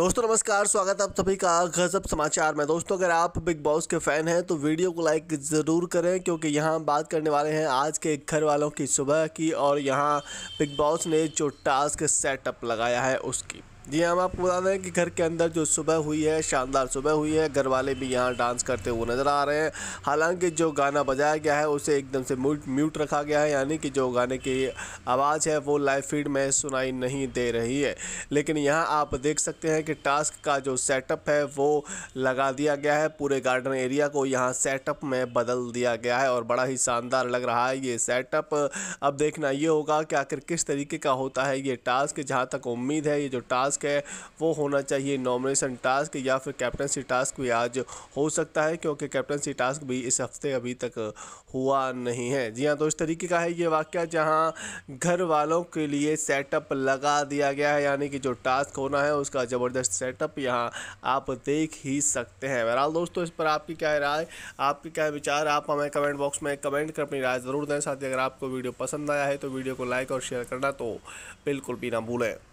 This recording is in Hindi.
दोस्तों नमस्कार स्वागत है आप सभी का गजब समाचार में दोस्तों अगर आप बिग बॉस के फैन हैं तो वीडियो को लाइक ज़रूर करें क्योंकि यहाँ बात करने वाले हैं आज के घर वालों की सुबह की और यहाँ बिग बॉस ने जो टास्क सेटअप लगाया है उसकी जी हाँ, हम आपको बता दें कि घर के अंदर जो सुबह हुई है शानदार सुबह हुई है घर वाले भी यहाँ डांस करते हुए नज़र आ रहे हैं हालांकि जो गाना बजाया गया है उसे एकदम से म्यूट म्यूट रखा गया है यानी कि जो गाने की आवाज़ है वो लाइव फीड में सुनाई नहीं दे रही है लेकिन यहाँ आप देख सकते हैं कि टास्क का जो सेटअप है वो लगा दिया गया है पूरे गार्डन एरिया को यहाँ सेटअप में बदल दिया गया है और बड़ा ही शानदार लग रहा है ये सेटअप अब देखना ये होगा कि आखिर किस तरीके का होता है ये टास्क जहाँ तक उम्मीद है ये जो टास्क टास्क है वो होना चाहिए नॉमिनेशन टास्क या फिर कैप्टनसी टास्क भी आज हो सकता है क्योंकि कैप्टनसी टास्क भी इस हफ्ते अभी तक हुआ नहीं है जी हाँ तो इस तरीके का है ये वाक्य जहाँ घर वालों के लिए सेटअप लगा दिया गया है यानी कि जो टास्क होना है उसका ज़बरदस्त सेटअप यहाँ आप देख ही सकते हैं बहरहाल दोस्तों इस पर आपकी क्या राय आपकी क्या विचार आप हमें कमेंट बॉक्स में कमेंट कर अपनी राय ज़रूर दें साथ ही अगर आपको वीडियो पसंद आया है तो वीडियो को लाइक और शेयर करना तो बिल्कुल भी ना भूलें